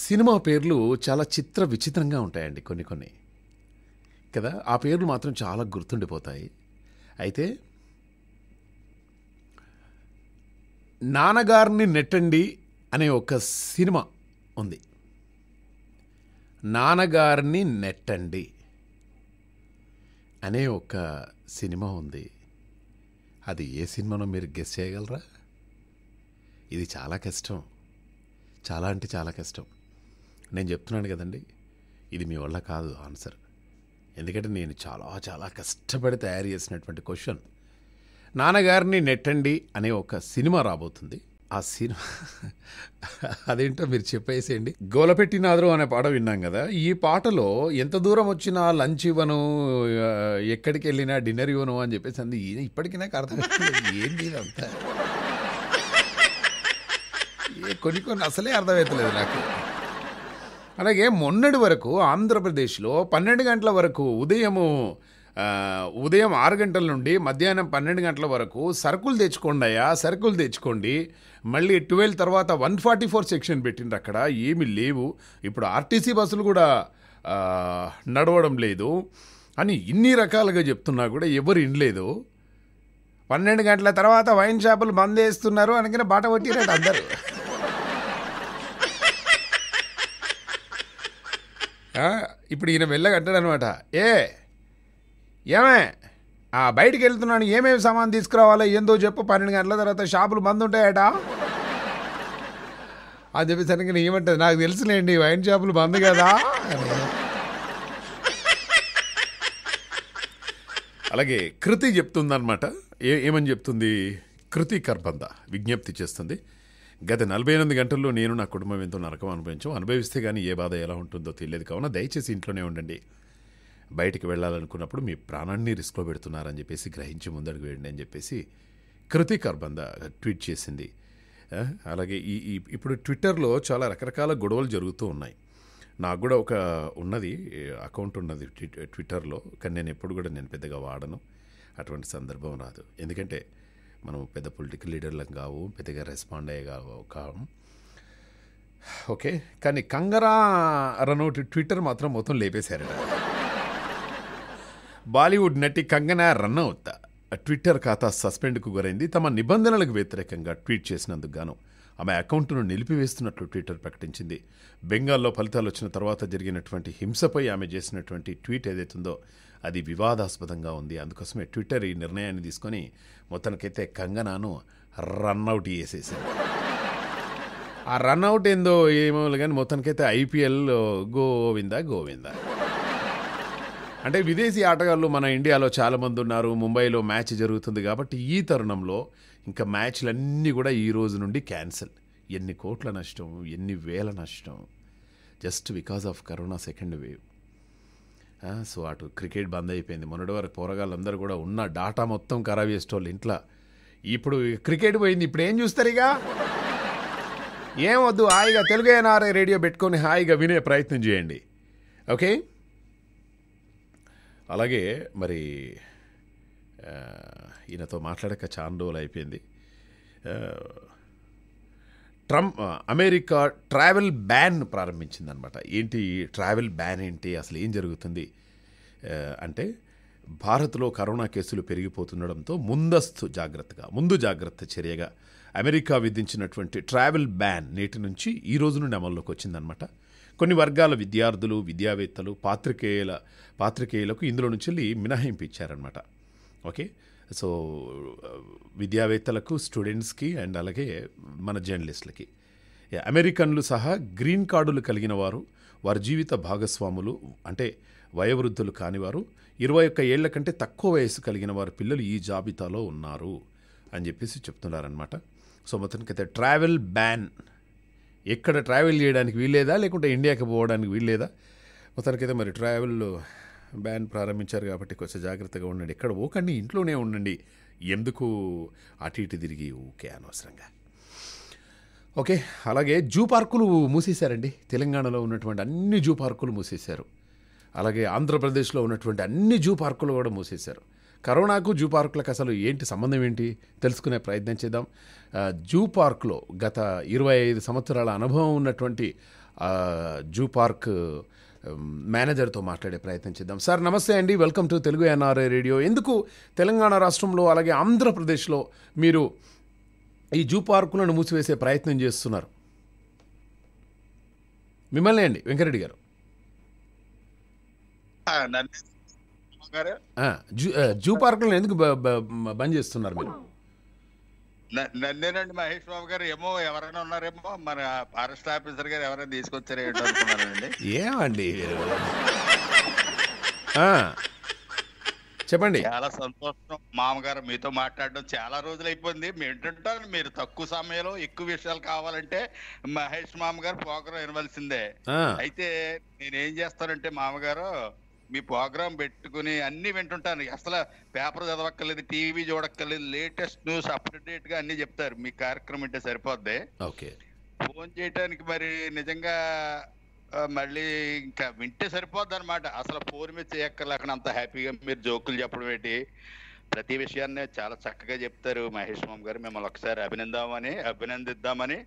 సినిమా పేర్లు చాలా చిత్ర విచిత్రంగా ఉంటాయండి కొన్ని కొన్ని కదా ఆ పేర్లు మాత్రం చాలా గుర్తుండిపోతాయి అయితే నాన్నగారిని నెట్టండి అనే ఒక సినిమా ఉంది నాన్నగారిని నెట్టండి అనే ఒక సినిమా ఉంది అది ఏ సినిమానో మీరు గెస్ చేయగలరా ఇది చాలా కష్టం చాలా అంటే చాలా కష్టం నేను చెప్తున్నాను కదండి ఇది మీ వల్ల కాదు ఆన్సర్ ఎందుకంటే నేను చాలా చాలా కష్టపడి తయారు చేసినటువంటి క్వశ్చన్ నాన్నగారిని నెట్టండి అనే ఒక సినిమా రాబోతుంది ఆ సినిమా (laughs) అదేంటో మీరు చెప్పేసేయండి గోలపెట్టినాదరు అనే పాట విన్నాం కదా ఈ పాటలో ఎంత దూరం వచ్చినా లంచ్ ఇవ్వను ఎక్కడికి వెళ్ళినా డిన్నర్ ఇవ్వను అని చెప్పేసి అంది ఇప్పటికీ నాకు అర్థం ఏంది అంతా కొన్ని కొన్ని అసలే అర్థమవుతలేదు నాకు అలాగే మొన్నటి వరకు ఆంధ్రప్రదేశ్లో పన్నెండు గంటల వరకు ఉదయము ఉదయం ఆరు గంటల నుండి మధ్యాహ్నం పన్నెండు గంటల వరకు సరుకులు తెచ్చుకోండి అయ్యా సరుకులు తెచ్చుకోండి మళ్ళీ ట్వెల్వ్ తర్వాత వన్ ఫార్టీ ఫోర్ సెక్షన్ పెట్టిండ్రు అక్కడ ఏమీ లేవు ఇప్పుడు ఆర్టీసీ బస్సులు కూడా నడవడం లేదు అని ఇన్ని రకాలుగా చెప్తున్నా కూడా ఎవరు ఇనలేదు పన్నెండు గంటల తర్వాత వైన్ షాపులు బంద్ చేస్తున్నారు అనగానే బాట కొట్టినట్టు అందరు ఇప్పుడు ఈయన మెల్లగా అనమాట ఏ ఏమే ఆ బయటికి వెళ్తున్నాను ఏమేమి సామాన్ తీసుకురావాలో ఏందో చెప్పు పన్నెండు గంటల తర్వాత షాపులు బంద్ ఉంటాయట అని చెప్పేసరికి నేను ఏమంటుంది నాకు తెలుసులేండి వైన్ షాపులు బంద్ కదా అలాగే కృతి చెప్తుందన్నమాట ఏ ఏమని చెప్తుంది కృతి కర్బంద విజ్ఞప్తి చేస్తుంది గత నలభై ఎనిమిది గంటల్లో నేను నా కుటుంబం ఎంతో నరకం అనుభవించాం అనుభవిస్తే కానీ ఏ బాధ ఎలా ఉంటుందో తెలియదు కావున దయచేసి ఇంట్లోనే ఉండండి బయటికి వెళ్ళాలనుకున్నప్పుడు మీ ప్రాణాన్ని రిస్క్లో పెడుతున్నారని చెప్పేసి గ్రహించి ముందడుగు వేయండి అని చెప్పేసి కృతి కర్బంద ట్వీట్ చేసింది అలాగే ఈ ఇప్పుడు ట్విట్టర్లో చాలా రకరకాల గొడవలు జరుగుతూ ఉన్నాయి నాకు కూడా ఒక ఉన్నది అకౌంట్ ఉన్నది ట్విట్టర్లో కానీ నేను ఎప్పుడు కూడా నేను పెద్దగా వాడను అటువంటి సందర్భం రాదు ఎందుకంటే మనం పెద్ద పొలిటికల్ లీడర్లకు కావు పెద్దగా రెస్పాండ్ అయ్యే కావు ఓకే కానీ కంగరా రనౌట్ ట్విట్టర్ మాత్రం మొత్తం లేపేశారట బాలీవుడ్ నటి కంగనా రనౌత్ ట్విట్టర్ ఖాతా సస్పెండ్కు గురైంది తమ నిబంధనలకు వ్యతిరేకంగా ట్వీట్ చేసినందుకు గాను ఆమె అకౌంట్ను నిలిపివేస్తున్నట్లు ట్విట్టర్ ప్రకటించింది బెంగాల్లో ఫలితాలు వచ్చిన తర్వాత జరిగినటువంటి హింసపై ఆమె చేసినటువంటి ట్వీట్ ఏదైతుందో అది వివాదాస్పదంగా ఉంది అందుకోసమే ట్విట్టర్ ఈ నిర్ణయాన్ని తీసుకొని మొత్తానికైతే కంగనాను రన్అట్ చేసేసాడు ఆ రన్అట్ ఏందో ఏమో కానీ మొత్తానికైతే ఐపీఎల్ గోవింద గోవింద అంటే విదేశీ ఆటగాళ్ళు మన ఇండియాలో చాలామంది ఉన్నారు ముంబైలో మ్యాచ్ జరుగుతుంది కాబట్టి ఈ తరుణంలో ఇంకా మ్యాచ్లన్నీ కూడా ఈ రోజు నుండి క్యాన్సిల్ ఎన్ని కోట్ల నష్టం ఎన్ని వేల నష్టం just because of corona second wave so అటు క్రికెట్ బంద్ అయిపోయింది మొన్నటి వరకు పోరగాళ్ళందరూ కూడా ఉన్న డాటా మొత్తం ఖరాబ్ చేసేటోళ్ళు ఇంట్లో ఇప్పుడు క్రికెట్ పోయింది ఇప్పుడు ఏం చూస్తారు ఇక ఏం వద్దు హాయిగా తెలుగు ఎన్ఆర్ఐ రేడియో పెట్టుకొని హాయిగా వినే ప్రయత్నం చేయండి ఓకే అలాగే మరి ఈయనతో మాట్లాడక చాలా రోజులు అయిపోయింది ట్రంప్ అమెరికా ట్రావెల్ బ్యాన్ ప్రారంభించింది అనమాట ఏంటి ట్రావెల్ బ్యాన్ ఏంటి అసలు ఏం జరుగుతుంది అంటే భారత్లో కరోనా కేసులు పెరిగిపోతుండడంతో ముందస్తు జాగ్రత్తగా ముందు జాగ్రత్త చర్యగా అమెరికా విధించినటువంటి ట్రావెల్ బ్యాన్ నేటి నుంచి ఈ రోజు నుండి అమల్లోకి వచ్చిందనమాట కొన్ని వర్గాల విద్యార్థులు విద్యావేత్తలు పాత్రికేయుల పాత్రికేయులకు ఇందులో నుంచి మినహాయింపు ఇచ్చారనమాట ఓకే సో విద్యావేత్తలకు స్టూడెంట్స్కి అండ్ అలాగే మన జర్నలిస్టులకి అమెరికన్లు సహా గ్రీన్ కార్డులు కలిగిన వారు వారి జీవిత భాగస్వాములు అంటే వయోవృద్ధులు కానివారు ఇరవై ఒక్క ఏళ్ల కంటే తక్కువ వయసు కలిగిన వారి పిల్లలు ఈ జాబితాలో ఉన్నారు అని చెప్పేసి చెప్తున్నారనమాట సో మొత్తానికైతే ట్రావెల్ బ్యాన్ ఎక్కడ ట్రావెల్ చేయడానికి వీల్లేదా లేకుంటే ఇండియాకి పోవడానికి వీల్లేదా మొత్తానికైతే మరి ట్రావెల్ బ్యాన్ ప్రారంభించారు కాబట్టి కొంచెం జాగ్రత్తగా ఉండండి ఇక్కడ ఓకండి ఇంట్లోనే ఉండండి ఎందుకు అటు ఇటు తిరిగి ఓకే అనవసరంగా ఓకే అలాగే జూ పార్కులు మూసేశారండి తెలంగాణలో ఉన్నటువంటి అన్ని జూ పార్కులు మూసేశారు అలాగే ఆంధ్రప్రదేశ్లో ఉన్నటువంటి అన్ని జూ పార్కులు కూడా మూసేశారు కరోనాకు జూ పార్కులకు అసలు ఏంటి సంబంధం ఏంటి తెలుసుకునే ప్రయత్నం చేద్దాం జూ పార్క్లో గత ఇరవై ఐదు సంవత్సరాల అనుభవం ఉన్నటువంటి జూ పార్క్ మేనేజర్తో um, మాట్లాడే ప్రయత్నం చేద్దాం సార్ నమస్తే అండి welcome to Telugu NRI radio ఎందుకు తెలంగాణ రాష్ట్రంలో అలాగే ఆంధ్రప్రదేశ్లో మీరు ఈ జూ పార్కులను మూసివేసే ప్రయత్నం చేస్తున్నారు మిమ్మల్ని అండి వెంకరెడ్డి గారు జూ జూ పార్కులను ఎందుకు బంద్ చేస్తున్నారు మీరు నన్నేనండి మహేష్ బాబు గారు ఏమో ఎవరైనా ఉన్నారేమో మన ఫారెస్ట్ ఆఫీసర్ గారు ఎవరైనా తీసుకొచ్చారే ఏమండి చెప్పండి చాలా సంతోషం మామగారు మీతో మాట్లాడడం చాలా రోజులు అయిపోయింది ఏంటంటారు మీరు తక్కువ సమయంలో ఎక్కువ విషయాలు కావాలంటే మహేష్ మామగారు పోకరం వినవలసిందే అయితే నేనేం చేస్తానంటే మామగారు మీ ప్రోగ్రామ్ పెట్టుకుని అన్ని వింటుంటాను అసలు పేపర్ చదవక్కర్లేదు టీవీ చూడక్కర్లేదు లేటెస్ట్ న్యూస్ అప్డేట్ గా అన్ని చెప్తారు మీ కార్యక్రమం అంటే సరిపోద్ది ఓకే ఫోన్ చేయడానికి మరి నిజంగా మళ్ళీ ఇంకా వింటే సరిపోద్ది అనమాట అసలు ఫోన్ మీద చేయక్కర్లేకుండా అంత హ్యాపీగా మీరు జోకులు చెప్పడం ఏంటి ప్రతి విషయాన్ని చాలా చక్కగా చెప్తారు మహేష్ మామ గారు మిమ్మల్ని ఒకసారి అభినందామని అభినందిద్దామని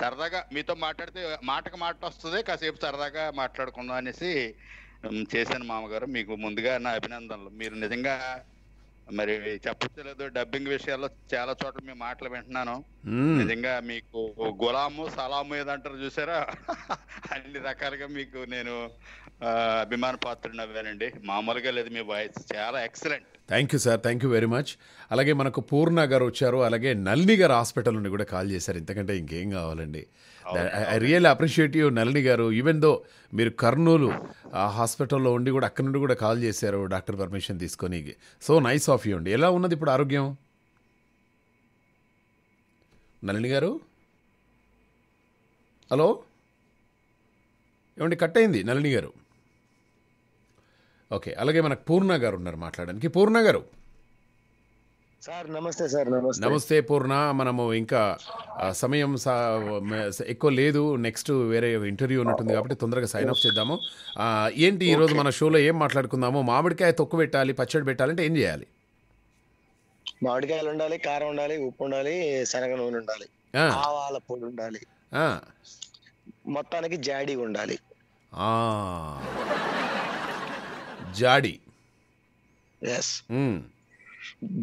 సరదాగా మీతో మాట్లాడితే మాటకు మాట వస్తుంది కాసేపు సరదాగా మాట్లాడుకుందాం అనేసి చేశాను మామగారు మీకు ముందుగా నా అభినందనలు మీరు నిజంగా మరి చెప్పచ్చలేదు డబ్బింగ్ విషయాల్లో చాలా చోట్ల మీ మాటలు వింటున్నాను నిజంగా మీకు గులాము సలాము ఏదంటారు చూసారా (laughs) అన్ని రకాలుగా మీకు నేను అభిమాన పాత్ర నవ్వానండి మామూలుగా లేదు మీ వాయిస్ చాలా excellent thank you sir thank you very much అలాగే మనకు పూర్ణ గారు వచ్చారు అలాగే నల్ని గారు హాస్పిటల్ నుండి కూడా కాల్ చేశారు ఇంతకంటే ఇంకేం కావాలండి I real appreciate you Nalini గారు ఈవెన్ దో మీరు కర్నూలు ఆ హాస్పిటల్లో ఉండి కూడా అక్కడ నుండి కూడా కాల్ చేశారు డాక్టర్ పర్మిషన్ తీసుకొని సో నైస్ ఆఫ్ యూ అండి ఎలా ఉన్నది ఇప్పుడు ఆరోగ్యం నలిని గారు హలో ఏమండి కట్ అయింది నలిని గారు ఓకే అలాగే మనకు పూర్ణ గారు ఉన్నారు మాట్లాడడానికి పూర్ణ గారు సార్ నమస్తే సార్ నమస్తే నమస్తే పూర్ణ మనము ఇంకా సమయం ఎక్కువ లేదు నెక్స్ట్ వేరే ఇంటర్వ్యూ ఉన్నట్టుంది కాబట్టి తొందరగా సైన్ అప్ చేద్దాము ఏంటి ఈరోజు మన షోలో ఏం మాట్లాడుకుందాము మామిడికాయ తొక్కు పెట్టాలి పచ్చడి పెట్టాలంటే ఏం చేయాలి మామిడికాయలు ఉండాలి కారం ఉండాలి ఉప్పు ఉండాలి శనగ నూనె ఉండాలి ఆవాల పొడి ఉండాలి మొత్తానికి జాడి ఉండాలి జాడి ఎస్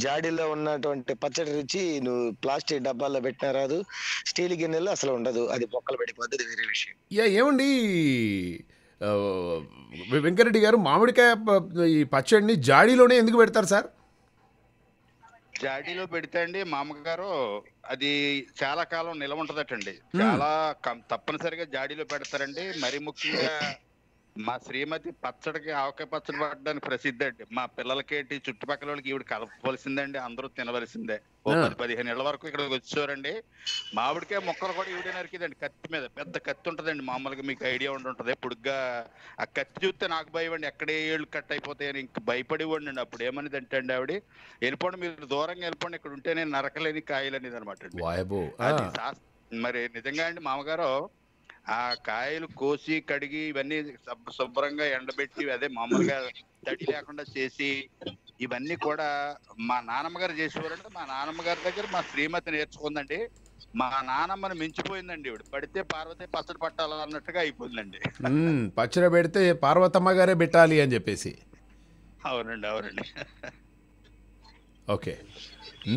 జాడీలో ఉన్నటువంటి పచ్చడి రుచి నువ్వు ప్లాస్టిక్ డబ్బాల్లో పెట్టినా రాదు స్టీల్ గిన్నెల్లో అసలు ఉండదు అది మొక్కలు పడిపోద్ది వేరే విషయం యా ఏమండి వెంకరెడ్డి గారు మామిడికాయ ఈ పచ్చడిని జాడీలోనే ఎందుకు పెడతారు సార్ జాడీలో పెడితే అండి మా అమ్మగారు అది చాలా కాలం నిలవ ఉంటదటండి చాలా తప్పనిసరిగా జాడీలో పెడతారండి మరి ముఖ్యంగా మా శ్రీమతి పచ్చడికి ఆవకాయ పచ్చడి పడడానికి ప్రసిద్ధి అండి మా పిల్లలకేటి చుట్టుపక్కల వాళ్ళకి ఈవిడ కలపవలసిందండి అందరూ తినవలసిందే ఓ పది పదిహేను ఏళ్ళ వరకు ఇక్కడికి వచ్చారండి మామిడికే మొక్కలు కూడా ఈవిడే నరికిదండి కత్తి మీద పెద్ద కత్తి ఉంటుందండి మామూలుగా మీకు ఐడియా ఉంటుంది పొడుగ్గా ఆ కత్తి చూస్తే నాకు భయవండి ఎక్కడే ఏళ్ళు కట్ అయిపోతాయని ఇంక భయపడేవాడిని అండి అప్పుడు ఏమని అంటే అండి ఆవిడ వెళ్ళిపోండి మీరు దూరంగా వెళ్ళిపోండి ఇక్కడ ఉంటే నేను నరకలేని కాయలు అనేది అనమాట మరి నిజంగా అండి మామగారు ఆ కాయలు కోసి కడిగి ఇవన్నీ శుభ్రంగా ఎండబెట్టి అదే మామూలుగా తడి లేకుండా చేసి ఇవన్నీ కూడా మా నాన్నమ్మగారు గారు చేసేవారంటే మా నాన్నమ్మగారి గారి దగ్గర మా శ్రీమతి నేర్చుకుందండి మా నాన్నమ్మని మించిపోయిందండి ఇవి పడితే పార్వతి పచ్చడి పట్టాలి అన్నట్టుగా అయిపోయిందండి పచ్చడి పెడితే పార్వతమ్మ గారే పెట్టాలి అని చెప్పేసి అవునండి అవునండి okay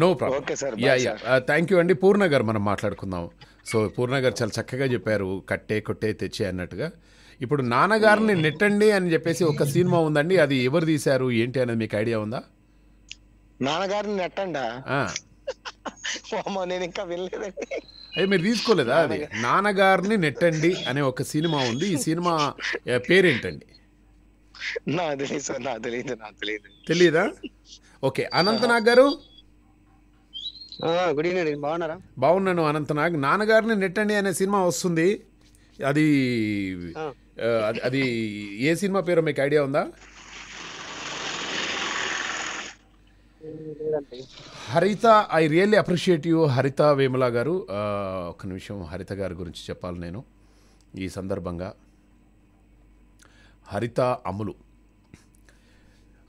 no problem sir yeah yeah thank you అండి పూర్ణ గారు మనం మాట్లాడుకుందాం సో పూర్ణ గారు చాలా చక్కగా చెప్పారు కట్టే కొట్టే తెచ్చే అన్నట్టుగా ఇప్పుడు నాన్నగారిని నెట్టండి అని చెప్పేసి ఒక సినిమా ఉందండి అది ఎవరు తీశారు ఏంటి అనేది మీకు ఐడియా ఉందా నాన్నగారిని నెట్టండా నేను ఇంకా వినలేదండి అయ్యో మీరు తీసుకోలేదా అది నాన్నగారిని నెట్టండి అనే ఒక సినిమా ఉంది ఈ సినిమా పేరేంటండి నా తెలియదు నా తెలియదు నా తెలియదు తెలియదా ఓకే అనంతనాగ్ గారు గుడ్ ఈవినింగ్ బాగున్నారా బాగున్నాను అనంత నాగ్ నాన్నగారిని నెట్టండి అనే సినిమా వస్తుంది అది అది ఏ సినిమా పేరు మీకు ఐడియా ఉందా హరిత ఐ రియల్లీ అప్రిషియేట్ యూ హరిత వేముల గారు ఒక నిమిషం హరిత గారి గురించి చెప్పాలి నేను ఈ సందర్భంగా హరిత అములు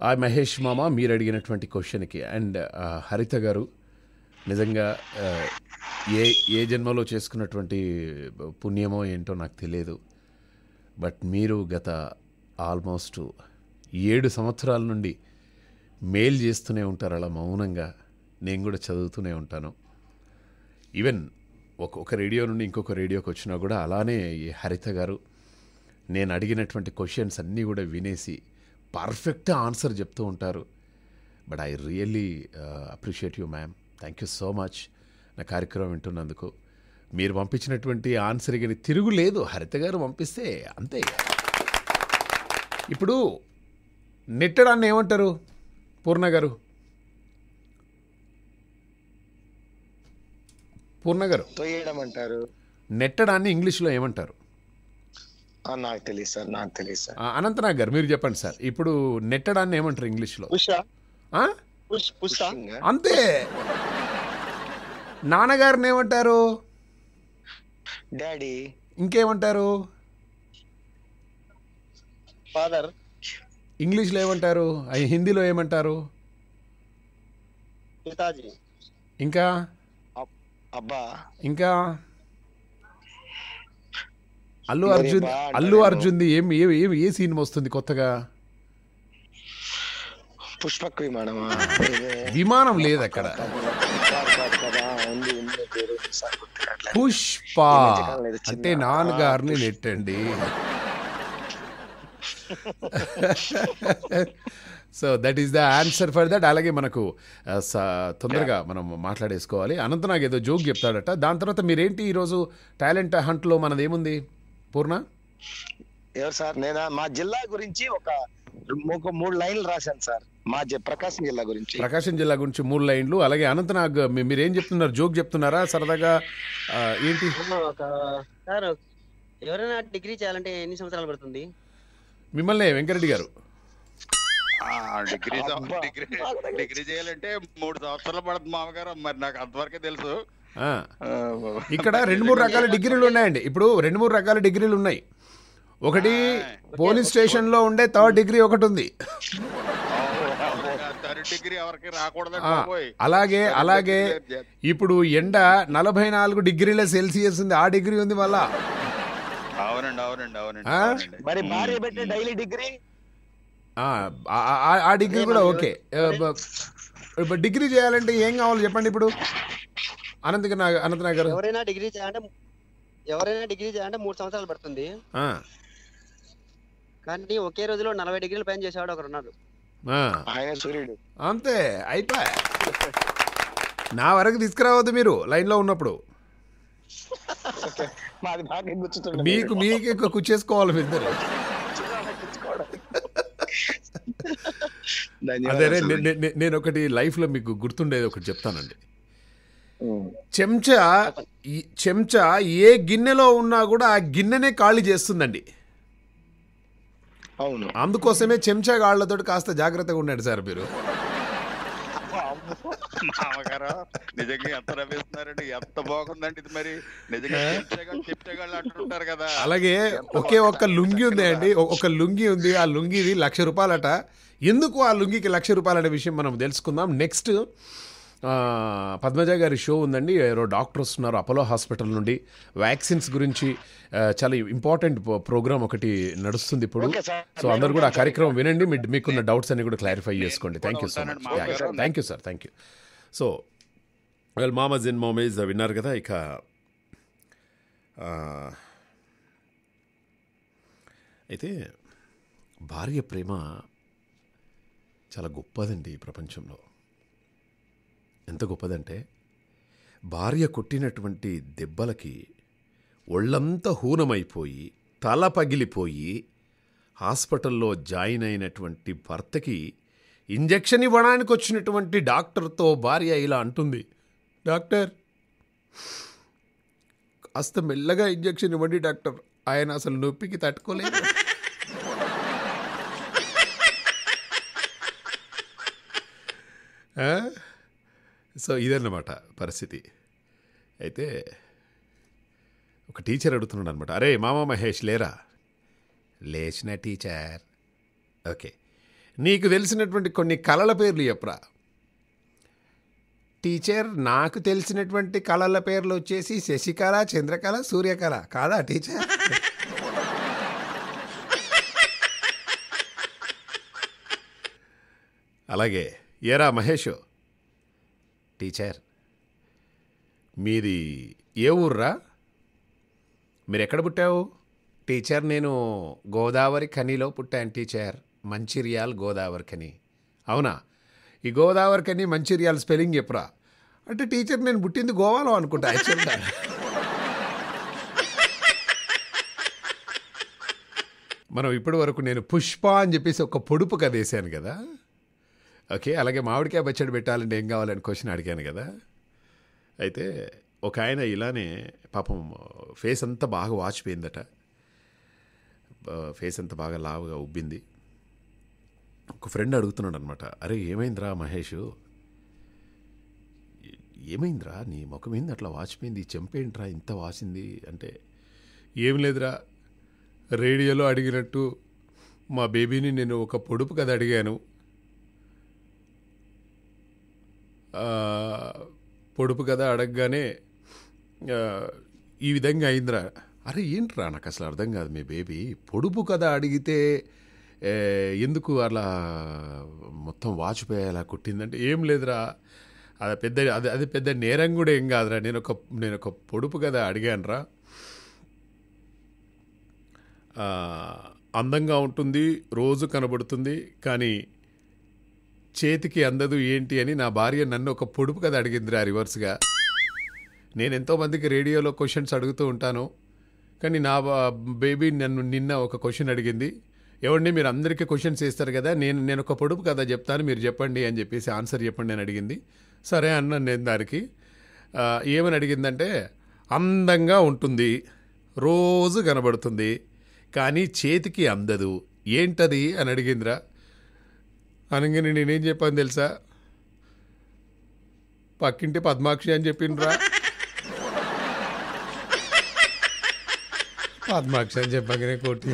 ఆ మహేష్ మామ మీరు అడిగినటువంటి క్వశ్చన్కి అండ్ హరిత గారు నిజంగా ఏ ఏ జన్మలో చేసుకున్నటువంటి పుణ్యమో ఏంటో నాకు తెలియదు బట్ మీరు గత ఆల్మోస్ట్ ఏడు సంవత్సరాల నుండి మెయిల్ చేస్తూనే ఉంటారు అలా మౌనంగా నేను కూడా చదువుతూనే ఉంటాను ఈవెన్ ఒక్కొక్క రేడియో నుండి ఇంకొక రేడియోకి వచ్చినా కూడా అలానే హరిత గారు నేను అడిగినటువంటి క్వశ్చన్స్ అన్నీ కూడా వినేసి పర్ఫెక్ట్ ఆన్సర్ చెప్తూ ఉంటారు but I really appreciate you ma'am thank you so much నా కార్యక్రమం వింటున్నందుకు మీరు పంపించినటువంటి ఆన్సర్ కానీ లేదు హరిత గారు పంపిస్తే అంతే ఇప్పుడు నెట్టడాన్ని ఏమంటారు పూర్ణ గారు పూర్ణ గారు అంటారు నెట్టడాన్ని ఇంగ్లీష్లో ఏమంటారు నాకు తెలియదు సార్ నాకు తెలియదు సార్ అనంతనాగ్ గారు మీరు చెప్పండి సార్ ఇప్పుడు నెట్టడాన్ని ఏమంటారు ఇంగ్లీష్లో అంతే నాన్నగారిని ఏమంటారు డాడీ ఇంకేమంటారు ఫాదర్ ఇంగ్లీష్ లో ఏమంటారు హిందీలో ఏమంటారు పితాజీ ఇంకా అబ్బా ఇంకా అల్లు అర్జున్ అల్లు అర్జున్ది ఏమి ఏమి ఏమి ఏ సీన్ వస్తుంది కొత్తగా పుష్పక్ విమానం విమానం లేదు అక్కడ పుష్ప అంటే నాన్నగారిని నెట్టండి so that is the answer for that అలాగే మనకు తొందరగా మనం మాట్లాడేసుకోవాలి అనంత నాకు ఏదో జోక్ చెప్తాడట దాని తర్వాత మీరేంటి ఈరోజు టాలెంట్ హంట్లో మనది ఏముంది పూర్ణ ఎవరు సార్ నేను మా జిల్లా గురించి ఒక మూడు లైన్లు రాశాను సార్ మా ప్రకాశం జిల్లా గురించి ప్రకాశం జిల్లా గురించి మూడు లైన్లు అలాగే అనంతనాగ్ ఏం చెప్తున్నారు జోక్ చెప్తున్నారా సరదాగా ఏంటి సార్ ఎవరైనా డిగ్రీ చేయాలంటే ఎన్ని సంవత్సరాలు పడుతుంది మిమ్మల్ని వెంకరెడ్డి గారు డిగ్రీ డిగ్రీ చేయాలంటే మూడు సంవత్సరాలు పడుతుంది మామగారు మరి నాకు అంతవరకే తెలుసు ఇక్కడ రెండు మూడు రకాల డిగ్రీలు ఉన్నాయండి ఇప్పుడు రెండు మూడు రకాల డిగ్రీలు ఉన్నాయి ఒకటి పోలీస్ స్టేషన్ లో ఉండే థర్డ్ డిగ్రీ ఒకటి ఉంది అలాగే అలాగే ఇప్పుడు ఎండ నలభై నాలుగు డిగ్రీల సెల్సియస్ ఉంది ఆ డిగ్రీ ఉంది మళ్ళా అవునండి అవునండి డైలీ డిగ్రీ ఆ డిగ్రీ కూడా ఓకే డిగ్రీ చేయాలంటే ఏం కావాలి చెప్పండి ఇప్పుడు అనంత అనంత నగర్ ఎవరైనా డిగ్రీ చేయాలంటే ఎవరైనా డిగ్రీ చేయాలంటే మూడు సంవత్సరాలు పడుతుంది కానీ ఒకే రోజులో నలభై డిగ్రీలు పైన చేసేవాడు ఉన్నారు సూర్యుడు అంతే అయిపోయా నా వరకు తీసుకురావద్దు మీరు లైన్లో ఉన్నప్పుడు మీకు మీకు ఎక్కువ కూర్చేసుకోవాలి ఇద్దరు అదే నేను ఒకటి లైఫ్లో మీకు గుర్తుండేది ఒకటి చెప్తానండి చెంచా చెంచా ఏ గిన్నెలో ఉన్నా కూడా ఆ గిన్నెనే ఖాళీ చేస్తుందండి అవును అందుకోసమే చెంచా గాళ్లతో కాస్త జాగ్రత్తగా ఉండండి సార్ మీరు నిజంగా ఎంత ఇది మరి నిజంగా కదా అలాగే ఒకే ఒక్క లుంగి ఉంది అండి ఒక లుంగి ఉంది ఆ లుంగిది లక్ష రూపాయలట ఎందుకు ఆ లుంగికి లక్ష రూపాయలనే విషయం మనం తెలుసుకుందాం నెక్స్ట్ పద్మజ గారి షో ఉందండి ఎవరో డాక్టర్ వస్తున్నారు అపోలో హాస్పిటల్ నుండి వ్యాక్సిన్స్ గురించి చాలా ఇంపార్టెంట్ ప్రోగ్రామ్ ఒకటి నడుస్తుంది ఇప్పుడు సో అందరు కూడా ఆ కార్యక్రమం వినండి మీకున్న డౌట్స్ అన్ని కూడా క్లారిఫై చేసుకోండి thank you so much thank you sir thank you so well మామజ్ ఇన్ మోమేజ్ విన్నారు కదా ఇక అయితే భార్య ప్రేమ చాలా గొప్పదండి ఈ ప్రపంచంలో ఎంత గొప్పదంటే భార్య కొట్టినటువంటి దెబ్బలకి ఒళ్ళంతా హూనమైపోయి తల పగిలిపోయి హాస్పిటల్లో జాయిన్ అయినటువంటి భర్తకి ఇంజెక్షన్ ఇవ్వడానికి వచ్చినటువంటి డాక్టర్తో భార్య ఇలా అంటుంది డాక్టర్ కాస్త మెల్లగా ఇంజెక్షన్ ఇవ్వండి డాక్టర్ ఆయన అసలు నొప్పికి తట్టుకోలేదు Huh? (laughs) సో ఇదన్నమాట పరిస్థితి అయితే ఒక టీచర్ అడుగుతున్నాడు అనమాట అరే మామ మహేష్ లేరా లేచిన టీచర్ ఓకే నీకు తెలిసినటువంటి కొన్ని కళల పేర్లు చెప్పరా టీచర్ నాకు తెలిసినటువంటి కళల పేర్లు వచ్చేసి శశికళ చంద్రకళ సూర్యకళ కాదా టీచర్ (laughs) అలాగే ఏరా మహేషో టీచర్ మీది ఏ ఊర్రా మీరు ఎక్కడ పుట్టావు టీచర్ నేను గోదావరి ఖనిలో పుట్టాను టీచర్ మంచిర్యాల్ గోదావరి ఖని అవునా ఈ గోదావరి ఖని మంచిర్యాల స్పెల్లింగ్ చెప్పురా అంటే టీచర్ నేను పుట్టింది గోవాలో అనుకుంటా యాక్చువల్గా మనం ఇప్పటి వరకు నేను పుష్ప అని చెప్పేసి ఒక పొడుపు కదేశాను కదా ఓకే అలాగే మామిడికాయ పచ్చడి పెట్టాలంటే ఏం కావాలని క్వశ్చన్ అడిగాను కదా అయితే ఒక ఆయన ఇలానే పాపం ఫేస్ అంతా బాగా వాచిపోయిందట ఫేస్ అంతా బాగా లావుగా ఉబ్బింది ఒక ఫ్రెండ్ అడుగుతున్నాడు అనమాట అరే ఏమైందిరా మహేష్ ఏమైందిరా నీ ముఖం ఏంది అట్లా వాచిపోయింది చంపేంట్రా ఇంత వాసింది అంటే ఏం లేదురా రేడియోలో అడిగినట్టు మా బేబీని నేను ఒక పొడుపు కథ అడిగాను పొడుపు కథ అడగగానే ఈ విధంగా అయిందిరా అరే ఏంట్రా నాకు అసలు అర్థం కాదు మీ బేబీ పొడుపు కథ అడిగితే ఎందుకు అలా మొత్తం వాచిపోయేలా కొట్టిందంటే ఏం లేదురా అది పెద్ద అది అది పెద్ద నేరం కూడా ఏం కాదురా నేను ఒక నేను ఒక పొడుపు కథ అడిగానురా అందంగా ఉంటుంది రోజు కనబడుతుంది కానీ చేతికి అందదు ఏంటి అని నా భార్య నన్ను ఒక పొడుపు కథ అడిగిందిరా రివర్స్గా నేను ఎంతోమందికి రేడియోలో క్వశ్చన్స్ అడుగుతూ ఉంటాను కానీ నా బేబీ నన్ను నిన్న ఒక క్వశ్చన్ అడిగింది ఎవరిని మీరు అందరికీ క్వశ్చన్స్ వేస్తారు కదా నేను నేను ఒక పొడుపు కదా చెప్తాను మీరు చెప్పండి అని చెప్పేసి ఆన్సర్ చెప్పండి అని అడిగింది సరే అన్నాను నేను దానికి ఏమని అడిగిందంటే అందంగా ఉంటుంది రోజు కనబడుతుంది కానీ చేతికి అందదు ఏంటది అని అడిగిందిరా అనగానే నేనేం చెప్పాను తెలుసా పక్కింటి పద్మాక్షి అని చెప్పిండ్రా పద్మాక్షి అని చెప్పగానే కోటి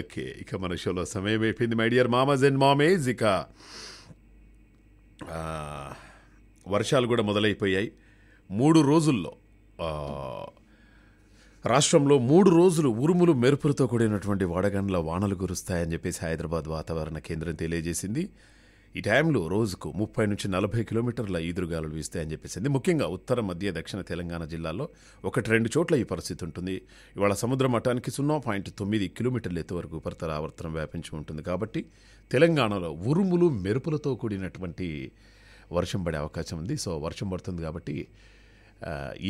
ఓకే ఇక మన షోలో సమయం అయిపోయింది మై డియర్ మామస్ అండ్ మామేజ్ ఇక వర్షాలు కూడా మొదలైపోయాయి మూడు రోజుల్లో రాష్ట్రంలో మూడు రోజులు ఉరుములు మెరుపులతో కూడినటువంటి వడగండ్ల వానలు కురుస్తాయని చెప్పేసి హైదరాబాద్ వాతావరణ కేంద్రం తెలియజేసింది ఈ టైంలో రోజుకు ముప్పై నుంచి నలభై కిలోమీటర్ల ఈదురుగాలు వీస్తాయని చెప్పేసింది ముఖ్యంగా ఉత్తర మధ్య దక్షిణ తెలంగాణ జిల్లాల్లో ఒకటి రెండు చోట్ల ఈ పరిస్థితి ఉంటుంది ఇవాళ సముద్ర మట్టానికి సున్నా పాయింట్ తొమ్మిది కిలోమీటర్ల ఎత్తు వరకు ఉపరితల ఆవర్తనం వ్యాపించి ఉంటుంది కాబట్టి తెలంగాణలో ఉరుములు మెరుపులతో కూడినటువంటి వర్షం పడే అవకాశం ఉంది సో వర్షం పడుతుంది కాబట్టి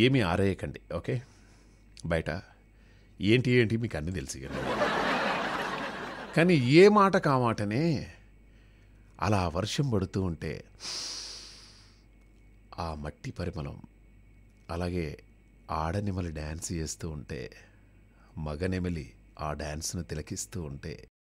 ఏమీ ఆరేయకండి ఓకే బయట ఏంటి ఏంటి మీకు అన్నీ తెలిసి కానీ ఏ మాట కామాటనే అలా వర్షం పడుతూ ఉంటే ఆ మట్టి పరిమళం అలాగే ఆడనెమలి డ్యాన్స్ చేస్తూ ఉంటే మగనెమిలి ఆ డ్యాన్స్ను తిలకిస్తూ ఉంటే